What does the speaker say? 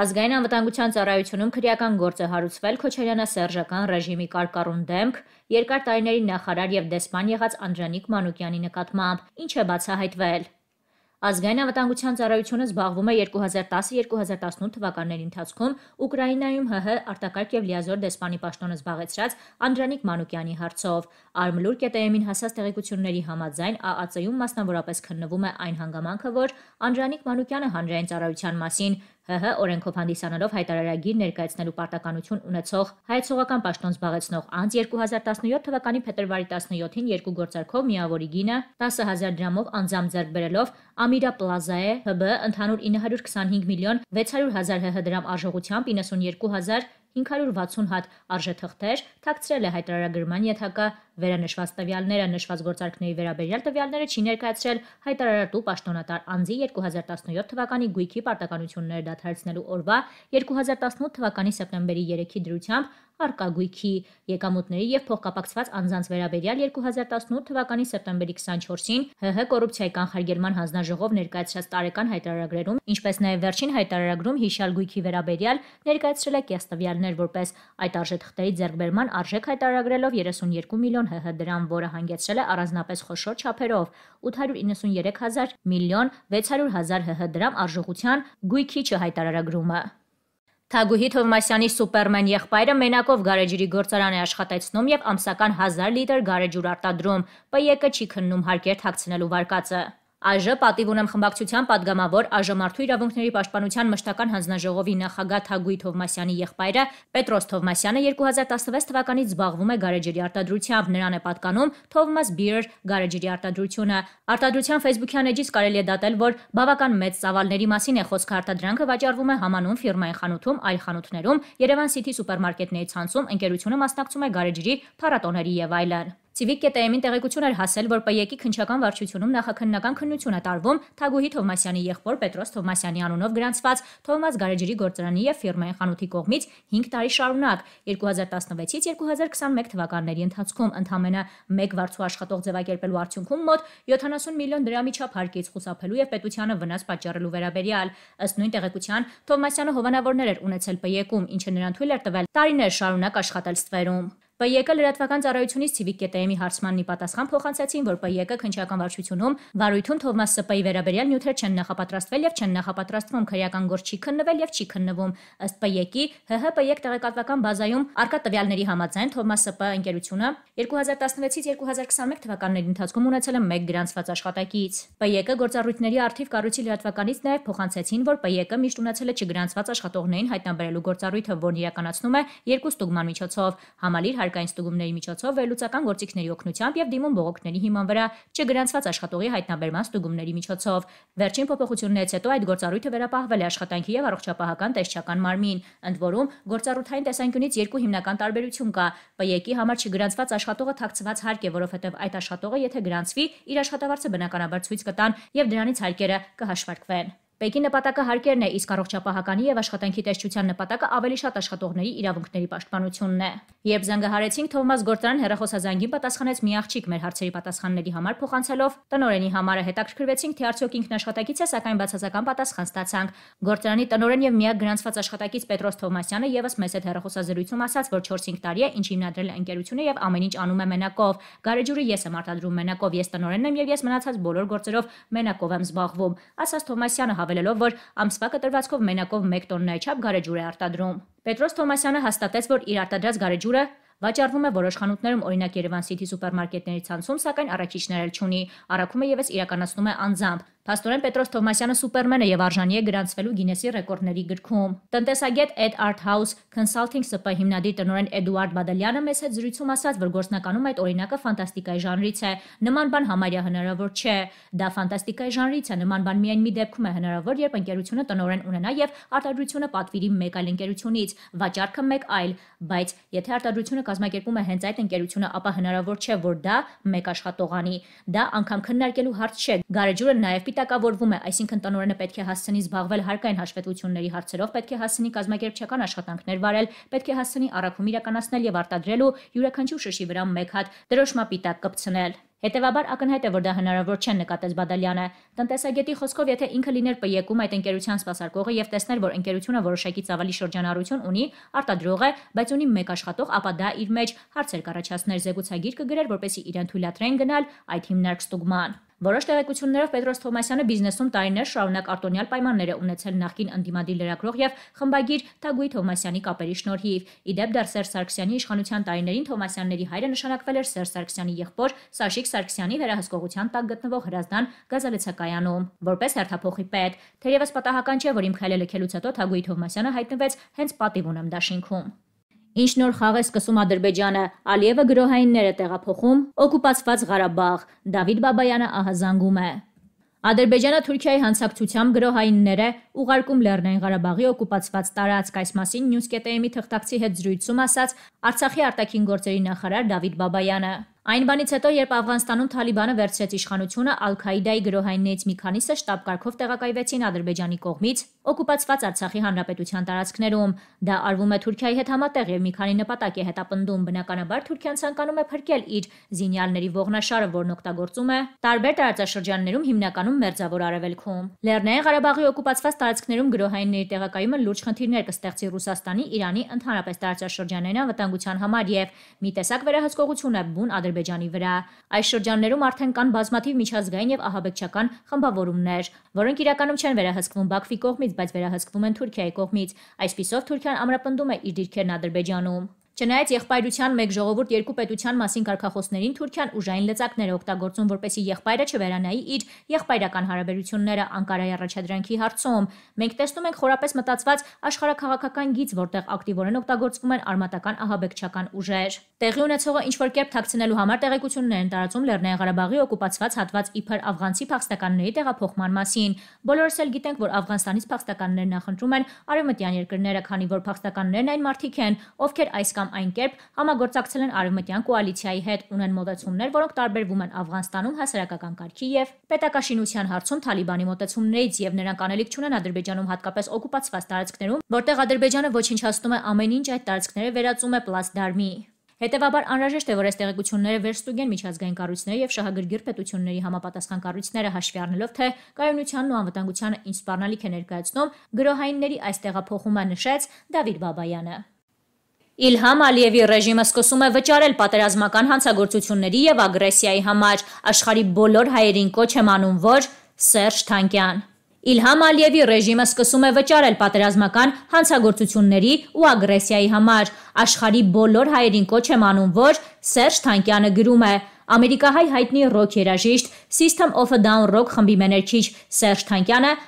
Ազգային անվտանգության ծառայությունում քրեական գործ է հարուցվել Քոչարյանասերժական ռեժիմի կարկառուն դեմք երկար տարիների նախարար եւ դեսպան եղած Անժանիկ Մանուկյանի նկատմամբ, ինչը բացահայտվել։ Ազգային անվտանգության ծառայությունը զբաղվում է 2010-2018 թվականների ընթացքում Ուկրաինայում ՀՀ արտակարգ եւ լիազոր դեսպանի պաշտոնը զբաղեցրած Անդրանիկ Մանուկյանի հարցով։ Արմլուր կետեեմին հասած տեղեկությունների համաձայն ԱԱՑ-ում մասնավորապես քննվում է այն հանգամանքը, որ Անդրանիկ Մանուկյանը հանրային ծառայության մասին ՀՀ օրենքով հանդիսանալով հայտարարագիր ներկայացնելու պարտականություն ունեցող հայեցողական պաշտոն զբաղեցնող անձ 2017 թվականի փետրվարի 17-ին երկու գործարքով միավորի գինը 10000 դրամով անձամբ ձեռք բերելով Ամիրա Պլազաե ՀԲ ընդհանուր 925 միլիոն 600 հազար ՀՀ դրամ արժողությամբ 92000 560 հատ արժեթղթեր թաքցրել է հայտարարագրման ենթակա Վերանշված տվյալները նշված գործարքների վերաբերյալ տվյալները չի ներկայացրել հայտարարատու պաշտոնատար անձի 2017 թվականի գույքի պարտականությունները դադարեցնելու օրվա 2018 թվականի սեպտեմբերի 3-ի դրությամբ արկագույքի եկամուտների եւ փոխկապակցված անձանց վերաբերյալ 2018 թվականի սեպտեմբերի 24-ին ՀՀ կոռուպցիայի կանխարգելման հանձնաժողով ներկայացրած տարեկան հայտարարագրերում, ինչպես նաեւ վերջին հայտարարագրում հիշյալ գույքի վերաբերյալ ներկայացրել է կես տվյալներ, որպես այդ արժեթղթերի ձեռքբերման արժեք հայտարարագրելով 32 միլիոն միլիոն ՀՀ դրամ, որը հանգեցրել է առանձնապես խոշոր չափերով 893.000 միլիոն 600.000 ՀՀ դրամ արժողության գույքի չհայտարարագրումը։ Թագուհի Թովմասյանի Սուպերմեն եղբայրը մենակով գարեջրի գործարան է աշխատեցնում եւ ամսական 1000 լիտր գարեջուր արտադրում։ ՊԵԿ-ը չի քննում հարկեր թաքցնելու վարկածը։ ԱԺ պատիվ ունեմ խմբակցության падգամավոր ԱԺ մարդու իրավունքների պաշտպանության մշտական հանձնաժողովի նախագահ Թագուի Թովմասյանի եղբայրը Պետրոս Թովմասյանը 2016 թվականից զբաղվում է գարեջրի արտադրությամբ, նրան է պատկանում Թովմաս Beer գարեջրի արտադրությունը։ Արտադրության Facebook-յան էջից կարելի է դատել, որ բավական մեծ ծավալների մասին է խոսքը արտադրանքը վաճառվում է համանուն ֆիրմայի խանութում, այլ խանութներում, Երևան City սուպերմարկետների ցանցում, ընկերությունը մասնակցում է գարեջրի փառատոների եւ այլն։ Civic GTM-ին տեղեկություն էր հասել, որ ՊԵԿ-ի քնչական վարչությունում նախաքննական քննություն է տարվում Թագուհի Թովմասյանի եղբոր Պետրոս Թովմասյանի անունով գրանցված Թովմաս գարեջրի գործարանի եւ ֆիրմային խանութի կողմից 5 տարի շարունակ 2016-ից 2021 թվականների ընթացքում ընդամենը 1 վարչու աշխատող ձևակերպելու արդյունքում մոտ 70 միլիոն դրամի չափ հարկից խուսափելու եւ պետությանը վնաս պատճառելու վերաբերյալ ըստ նույն տեղեկության Թովմասյանը հովանավորներ էր ունեցել ՊԵԿ-ում, ինչը նրան թույլ էր տվել տարիներ շարունակ աշխատել ստվերում։ ՊԵԿ լրատվական ծառայությունից Civic GTM-ի հարցմանն ի պատասխան փոխանցեցին, որ ՊԵԿ քնչական վարչությունում վարույթում Թովմաս ՍՊ-ի վերաբերյալ նյութեր չեն նախապատրաստվել եւ չեն նախապատրաստվում քրեական գործ չի քննվել եւ չի քննվում։ Ըստ ՊԵԿ-ի ՀՀՊԵԿ տեղեկատվական բազայում արկա տվյալների համաձայն Թովմաս ՍՊ-ի ընկերությունը 2016-ից 2021 թվականների ընթացքում ունեցել է 1 գրանցված աշխատակից։ ՊԵԿ-ը գործառույթների արդիվ կառույցի լրատվականից նաեւ փոխանցեցին, որ ՊԵԿ-ը միշտ ունեցել է չգրանցված աշխատողներին հայտնաբերելու գործառույթը, որն իրականացնում է երկու ստուգման միջոցով՝ համալիր առարկային ստուգումների միջոցով վերլուծական գործիքների օգնությամբ եւ դիմում բողոքների հիման վրա չգրանցված աշխատողի հայտնաբերման ստուգումների միջոցով։ Վերջին փոփոխություններից հետո այդ գործառույթը վերապահվել է աշխատանքի եւ առողջապահական տեսչական մարմին, ընդ որում գործառույթային տեսանկյունից երկու հիմնական տարբերություն կա։ ՊԵԿ-ի համար չգրանցված աշխատողը թաքցված հարկ է, որովհետեւ այդ աշխատողը եթե գրանցվի, իր աշխատավարձը բնականաբար ցույց կտան եւ դրանից հարկերը կհաշվարկվեն։ Պեկի նպատակը հարկերն է, իսկ առողջապահականի եւ աշխատանքի տեսչության նպատակը ավելի շատ աշխատողների իրավունքների պաշտպանությունն է։ Երբ զանգահարեցինք Թովմաս Գորտարան հերախոսազանգին պատասխանեց մի աղջիկ մեր հարցերի պատասխանների համար փոխանցելով տնորենի համարը հետաքրքրվեցինք թե արդյոք ինքն աշխատակից է, սակայն բացասական պատասխան ստացանք։ Գորտարանի տնորեն եւ միակ գրանցված աշխատակից Պետրոս Թովմասյանը եւս մեզ հետ հերախոսազրույցում ասաց, որ 4-5 տարի է ինչ հիմնադրել է ընկերությունը եւ ամեն ինչ անում է մենակով։ Գարեջուրը ես եմ արտադրում մենակով, ես տնորենն եմ եւ ես մնացած բոլոր գործերով մենակով եմ զբաղվում, ասաց Թովմասյանը հավելելով ավելելով, որ ամսվա կտրվածքով մենակով 1 տոննայի չափ գարեջուր է արտադրում։ Պետրոս Թոմասյանը հաստատեց, որ իր արտադրած գարեջուրը վաճառվում է որոշ խանութներում, օրինակ Երևան City սուպերմարկետների ցանցում, սակայն առաքիչներ էլ չունի։ Առաքումը եւս իրականացնում է անձամբ։ Փաստորեն Պետրոս Թովմասյանը սուպերմեն է եւ արժանի է գրանցվելու Գինեսի ռեկորդների գրքում։ Տնտեսագետ Ed Arthouse Consulting SPA հիմնադիր տնօրեն Էդուարդ Բադալյանը մեծ հետ զրույցում ասաց, որ գործնականում այդ օրինակը ֆանտաստիկայի ժանրից է։ Նման բան համարյա հնարավոր չէ։ Դա ֆանտաստիկայի ժանրից է, նման բան միայն մի դեպքում է հնարավոր, երբ ընկերությունը տնօրեն ունենա եւ արտադրությունը պատվիրի մեկ այլ ընկերությունից, վաճառքը մեկ այլ, բայց եթե արտադրությունը կազմակերպում է հենց այդ ընկերությունը, ապա հնարավոր չէ, որ դա մեկ աշխատող անի։ Դա անգամ քննարկելու հարց չէ։ Գարեջուրը նաեւ պիտակավորվում է, այսինքն տնօրենը պետք է հասցնի զբաղվել հարկային հաշվետվությունների հարցերով, պետք է հասցնի կազմակերպչական աշխատանքներ վարել, պետք է հասցնի առաքում իրականացնել եւ արտադրելու յուրաքանչյուր շշի վրա մեկ հատ դրոշմապիտակ կպցնել։ Հետևաբար ակնհայտ է, որ դա հնարավոր չէ նկատեց Բադալյանը։ Տնտեսագետի խոսքով, եթե ինքը լիներ ՊԵԿ-ում այդ ընկերության սպասարկողը եւ տեսներ, որ ընկերությունը որոշակի ծավալի շրջանառություն ունի, արտադրող է, բայց ունի մեկ աշխատող, ապա դա իր մեջ հարցեր կառաջացներ զեկուցագիր կգրեր, որպեսի իրեն թույլատրեն գնալ այդ հիմնարկ ստուգման։ Որոշ տեղեկություններով Պետրոս Թոմասյանը բիզնեսում տարիներ շարունակ արտոնյալ պայմաններ է ունեցել նախկին ընդդիմադիր լրագրող եւ խմբագիր Թագուի Թոմասյանի կապերի շնորհիվ։ Իդեպ դեռ Սերժ Սարգսյանի իշխանության տարիներին Թոմասյանների հայրը նշանակվել էր Սերժ Սարգսյանի եղբոր Սաշիկ Սարգսյանի վերահսկողության տակ գտնվող Հրազդան գազալեցակայանում, որպես հերթափոխի պետ։ Թերևս պատահական չէ, որ իմ քայլը լքելուց հետո Թագուի Թոմասյանը հայտնվեց հենց պատիվ ունեմ դաշինքում։ Ինչ նոր խաղ է սկսում Ադրբեջանը, Ալիևը գրոհայիններ է տեղափոխում օկուպացված Ղարաբաղ, Դավիթ Բաբայանը ահազանգում է։ Ադրբեջանը Թուրքիայի հանցակցությամբ գրոհայիններ է ուղարկում Լեռնային Ղարաբաղի օկուպացված տարածք, այս մասին Newsket-ի թղթակցի հետ զրույցում ասաց Արցախի արտաքին գործերի նախարար Դավիթ Բաբայանը։ Այն բանից հետո, երբ Աфghanստանում Թալիբանը վերցրեց իշխանությունը, Ալ-Քաիդայի գրոհայիններից մի քանիսը շտաբ կարգով տեղակայվեցին Ադրբեջանի կողմից օկուպացված Արցախի հանրապետության տարածքներում։ Դա արվում է Թուրքիայի հետ համատեղ եւ մի քանի նպատակ է հետապնդում։ Բնականաբար Թուրքիան ցանկանում է փրկել իր զինյալների ողնաշարը, որն օգտագործում է տարբեր տարածաշրջաններում, հիմնականում Մերձավոր Արևելքում։ Լեռնային Ղարաբաղի օկուպացված տարածքներում գրոհայինների տեղակայումը լուրջ խնդիրներ կստեղծի Ռուսաստանի, Իրանի, ընդհանրապես տարածաշրջանային անվտանգության համար եւ մի տեսակ վերահսկողություն է բուն Ադրբեջանի Ադրբեջանի վրա։ Այս շրջաններում արդեն կան բազմաթիվ միջազգային եւ ահաբեկչական խմբավորումներ, որոնք իրականում չեն վերահսկվում Բաքվի կողմից, բայց վերահսկվում են Թուրքիայի կողմից։ Այսպիսով Թուրքիան ամրապնդում է իր դիրքերն Ադրբեջանում։ Չնայած եղբայրության մեկ ժողովուրդ երկու պետության մասին կարգախոսներին Թուրքիան ուժային լծակներ է օգտագործում, որպեսզի եղբայրը չվերանայի իր եղբայրական հարաբերությունները Անկարայի առաջադրանքի հարցում։ Մենք տեսնում ենք խորապես մտածված աշխարհակաղակական գիծ, որտեղ ակտիվորեն օգտագործվում են արմատական ահաբեկչական ուժեր։ Տեղի ունեցողը ինչ որ կերպ ཐակցնելու համար տեղեկություններ են տարածում Լեռնային Ղարաբաղի օկուպացված հատված իբր աֆղանցի փախստականների տեղափոխման մասին։ Բոլորս էլ գիտենք, որ Աֆղանստանից փախստականներ նախընտրում են արևմտյան երկրները, քանի որ փախստականներն այն մարդիկ են, ովքեր այս կամ այն կերպ համագործակցել են արևմտյան կոալիցիայի հետ, ունեն մոտեցումներ, որոնք տարբերվում են Աфghanստանում հասարակական կարգի եւ պետակաշինության հարցում Թալիբանի մոտեցումներից եւ նրանք անելիք չունեն Ադրբեջանում հատկապես օկուպացված տարածքներում, որտեղ Ադրբեջանը ոչնչացնում է ամեն ինչ այդ տարածքները վերածում է պլաստդարմի։ Հետևաբար անհրաժեշտ է, որ այս տեղեկությունները վերստուգեն միջազգային կառույցները եւ շահագրգիռ պետությունների համապատասխան կառույցները հաշվի առնելով, թե կայունությանն ու անվտանգությանը ինչ սպառնալիք է ներկայացնում գրոհայինների այս տեղափոխումը նշեց Դավիթ Բաբայանը։ Իլհամ Ալիևի ռեժիմը սկսում է վճարել պատերազմական հանցագործությունների եւ ագրեսիայի համար։ Աշխարի բոլոր հայերին կոչ եմ անում, որ Սերժ Թանկյան Իլհամ Ալիևի ռեժիմը սկսում է վճարել պատերազմական հանցագործությունների ու ագրեսիայի համար։ Աշխարի բոլոր հայերին կոչ եմ անում, որ Սերժ Թանկյանը գրում է. Ամերիկահայ հայտնի ռոք երաժիշտ System of a Down Rock խմբի մենեջեր Սերժ Թանկյանը